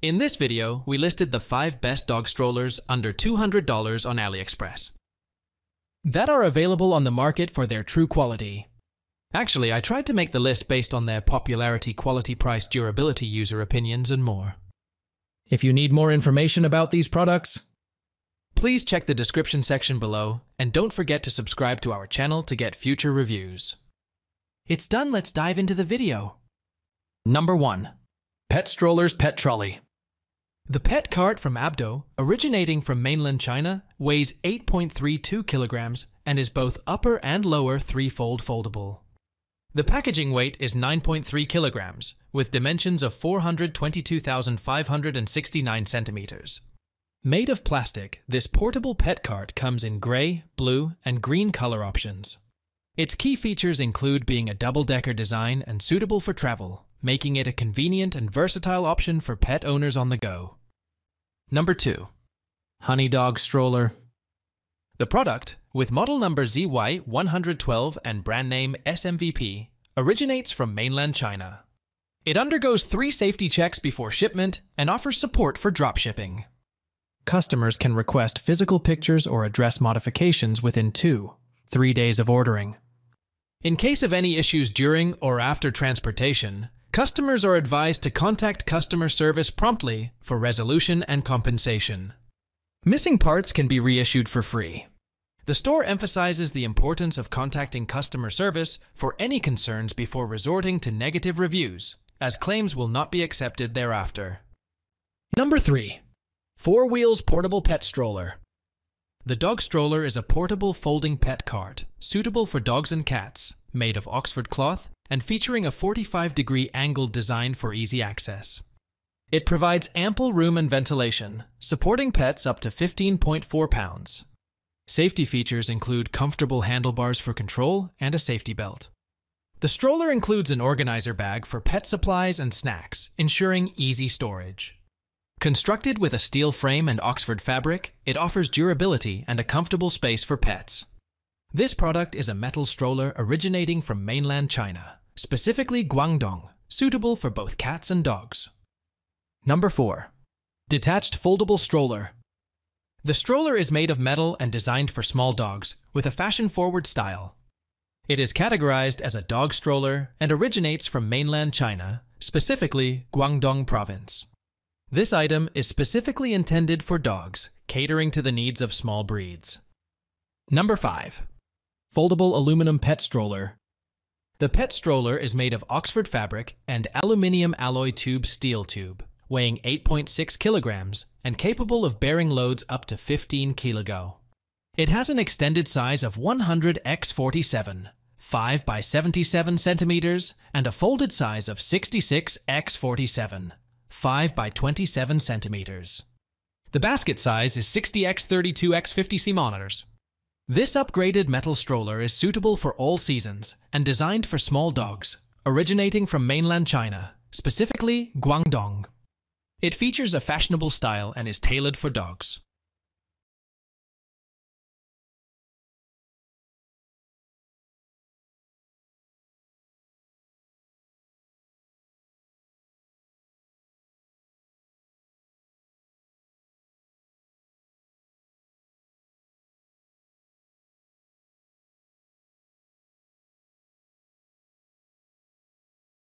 In this video, we listed the 5 best dog strollers under $200 on AliExpress that are available on the market for their true quality. Actually, I tried to make the list based on their popularity, quality, price, durability, user opinions, and more. If you need more information about these products, please check the description section below and don't forget to subscribe to our channel to get future reviews. It's done, let's dive into the video. Number 1. Pet Strollers Pet Trolley the pet cart from Abdo, originating from mainland China, weighs 8.32 kilograms and is both upper and lower threefold foldable. The packaging weight is 9.3 kilograms, with dimensions of 422,569 centimeters. Made of plastic, this portable pet cart comes in gray, blue, and green color options. Its key features include being a double-decker design and suitable for travel, making it a convenient and versatile option for pet owners on the go. Number 2. Honey Dog Stroller. The product, with model number ZY112 and brand name SMVP, originates from mainland China. It undergoes three safety checks before shipment and offers support for dropshipping. Customers can request physical pictures or address modifications within two, three days of ordering. In case of any issues during or after transportation, Customers are advised to contact customer service promptly for resolution and compensation. Missing parts can be reissued for free. The store emphasizes the importance of contacting customer service for any concerns before resorting to negative reviews, as claims will not be accepted thereafter. Number 3. Four Wheels Portable Pet Stroller The dog stroller is a portable folding pet cart, suitable for dogs and cats, made of Oxford cloth and featuring a 45 degree angled design for easy access. It provides ample room and ventilation, supporting pets up to 15.4 pounds. Safety features include comfortable handlebars for control and a safety belt. The stroller includes an organizer bag for pet supplies and snacks, ensuring easy storage. Constructed with a steel frame and Oxford fabric, it offers durability and a comfortable space for pets. This product is a metal stroller originating from mainland China specifically Guangdong, suitable for both cats and dogs. Number 4. Detached Foldable Stroller The stroller is made of metal and designed for small dogs, with a fashion-forward style. It is categorized as a dog stroller and originates from mainland China, specifically Guangdong Province. This item is specifically intended for dogs, catering to the needs of small breeds. Number 5. Foldable Aluminum Pet Stroller the pet stroller is made of Oxford fabric and aluminium alloy tube steel tube, weighing 8.6 kilograms and capable of bearing loads up to 15 kilogo. It has an extended size of 100 x 47, 5 by 77 centimeters, and a folded size of 66 x 47, 5 by 27 centimeters. The basket size is 60 x 32 x 50 C monitors, this upgraded metal stroller is suitable for all seasons and designed for small dogs, originating from mainland China, specifically Guangdong. It features a fashionable style and is tailored for dogs.